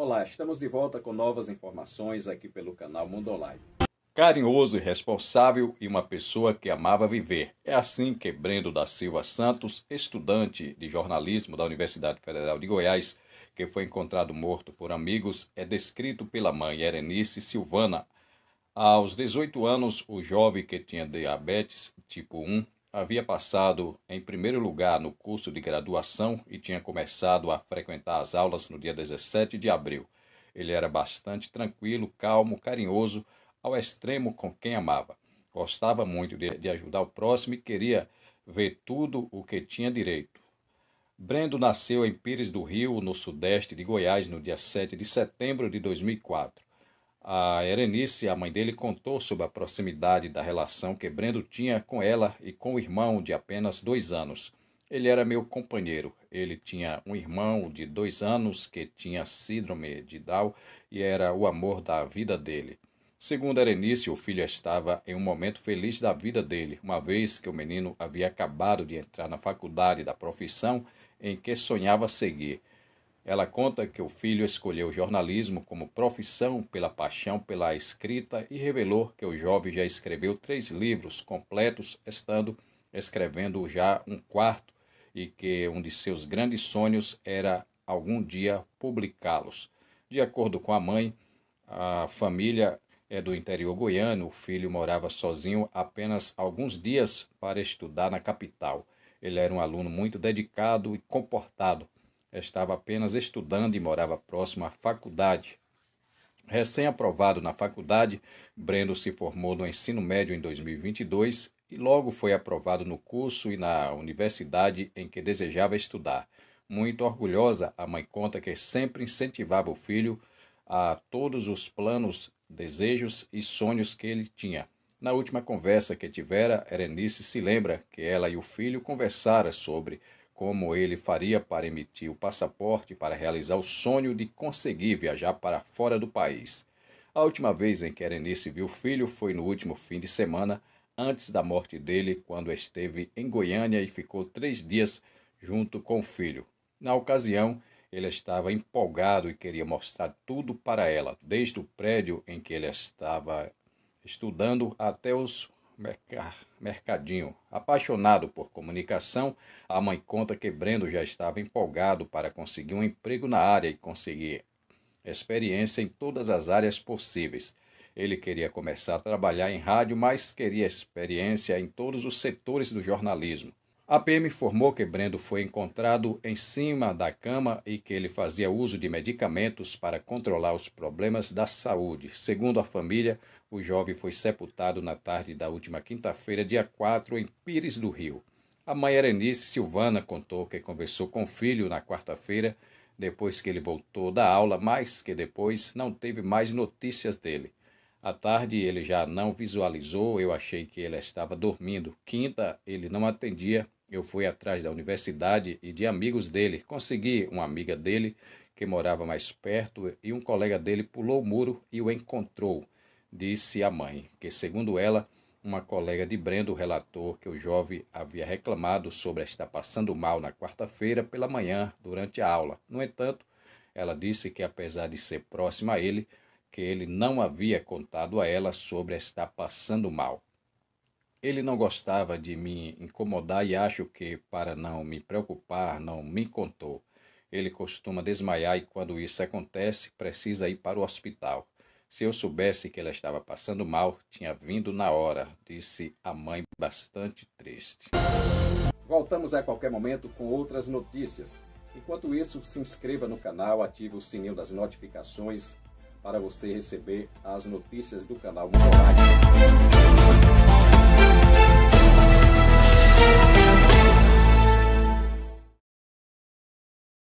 Olá, estamos de volta com novas informações aqui pelo canal Mundo Online. Carinhoso e responsável e uma pessoa que amava viver. É assim que Brendo da Silva Santos, estudante de jornalismo da Universidade Federal de Goiás, que foi encontrado morto por amigos, é descrito pela mãe Erenice Silvana. Aos 18 anos, o jovem que tinha diabetes tipo 1 Havia passado em primeiro lugar no curso de graduação e tinha começado a frequentar as aulas no dia 17 de abril. Ele era bastante tranquilo, calmo, carinhoso, ao extremo com quem amava. Gostava muito de, de ajudar o próximo e queria ver tudo o que tinha direito. Brendo nasceu em Pires do Rio, no sudeste de Goiás, no dia 7 de setembro de 2004. A Erenice, a mãe dele, contou sobre a proximidade da relação que Brendo tinha com ela e com o irmão de apenas dois anos. Ele era meu companheiro. Ele tinha um irmão de dois anos que tinha síndrome de Down e era o amor da vida dele. Segundo Erenice, o filho estava em um momento feliz da vida dele, uma vez que o menino havia acabado de entrar na faculdade da profissão em que sonhava seguir. Ela conta que o filho escolheu jornalismo como profissão pela paixão pela escrita e revelou que o jovem já escreveu três livros completos, estando escrevendo já um quarto, e que um de seus grandes sonhos era algum dia publicá-los. De acordo com a mãe, a família é do interior goiano, o filho morava sozinho apenas alguns dias para estudar na capital. Ele era um aluno muito dedicado e comportado, estava apenas estudando e morava próximo à faculdade. Recém-aprovado na faculdade, Breno se formou no ensino médio em 2022 e logo foi aprovado no curso e na universidade em que desejava estudar. Muito orgulhosa, a mãe conta que sempre incentivava o filho a todos os planos, desejos e sonhos que ele tinha. Na última conversa que tivera, Erenice se lembra que ela e o filho conversaram sobre como ele faria para emitir o passaporte para realizar o sonho de conseguir viajar para fora do país. A última vez em que Erenice viu o filho foi no último fim de semana, antes da morte dele, quando esteve em Goiânia e ficou três dias junto com o filho. Na ocasião, ele estava empolgado e queria mostrar tudo para ela, desde o prédio em que ele estava estudando até os Mercadinho. Apaixonado por comunicação, a mãe conta que Brendo já estava empolgado para conseguir um emprego na área e conseguir experiência em todas as áreas possíveis. Ele queria começar a trabalhar em rádio, mas queria experiência em todos os setores do jornalismo. A PM informou que Brendo foi encontrado em cima da cama e que ele fazia uso de medicamentos para controlar os problemas da saúde. Segundo a família, o jovem foi sepultado na tarde da última quinta-feira, dia 4, em Pires do Rio. A mãe Erenice Silvana contou que conversou com o filho na quarta-feira, depois que ele voltou da aula, mas que depois não teve mais notícias dele. À tarde ele já não visualizou, eu achei que ele estava dormindo. Quinta, ele não atendia eu fui atrás da universidade e de amigos dele. Consegui uma amiga dele que morava mais perto e um colega dele pulou o muro e o encontrou, disse a mãe, que segundo ela, uma colega de Brendo relatou que o jovem havia reclamado sobre estar passando mal na quarta-feira pela manhã durante a aula. No entanto, ela disse que apesar de ser próxima a ele, que ele não havia contado a ela sobre estar passando mal. Ele não gostava de me incomodar e acho que, para não me preocupar, não me contou. Ele costuma desmaiar e, quando isso acontece, precisa ir para o hospital. Se eu soubesse que ela estava passando mal, tinha vindo na hora, disse a mãe, bastante triste. Voltamos a qualquer momento com outras notícias. Enquanto isso, se inscreva no canal, ative o sininho das notificações para você receber as notícias do canal Mundo